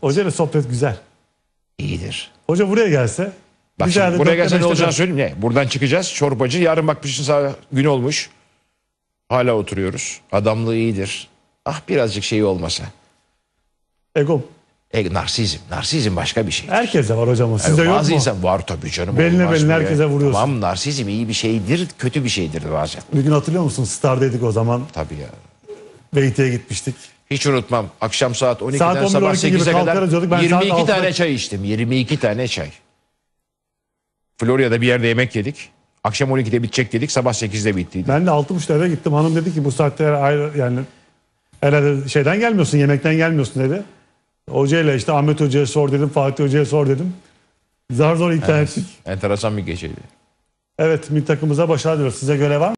Hocayla sohbet güzel. İyidir. Hoca buraya gelse Bak şimdi buraya gelse ne olacağını söyleyeyim. Ne? Buradan çıkacağız. Çorbacı yarın bak bir şey saat gün olmuş. Hala oturuyoruz. Adamlığı iyidir. Ah birazcık şeyi olmasa. Egom. E, narsizm. Narsizm başka bir şey. Herkese var hocam. E, sizde yani yok bazı insan var tabii canım. Beline beline herkese vuruyorsun. Tamam narsizm iyi bir şeydir, kötü bir şeydir bazen. Bir gün hatırlıyor musun? Star'daydık o zaman. Tabii ya. Beyte'ye gitmiştik. Hiç unutmam. Akşam saat 12'den saat sabah 8'e kadar ben 22 saat tane çay içtim. 22 tane çay. Florya'da bir yerde yemek yedik. Akşam 12'de bitecek dedik. Sabah 8'de bittiydi. Ben de 6.30'da eve gittim. Hanım dedi ki bu saatte ayrı yani herhalde şeyden gelmiyorsun, yemekten gelmiyorsun dedi. Hocayla işte Ahmet Hoca'ya sor dedim, Fatih Hoca'ya sor dedim. Zar zor ikna evet, ettik. Enteresan bir geceydi. Evet, milli takımıza başarı diliyoruz. Size göre var mı?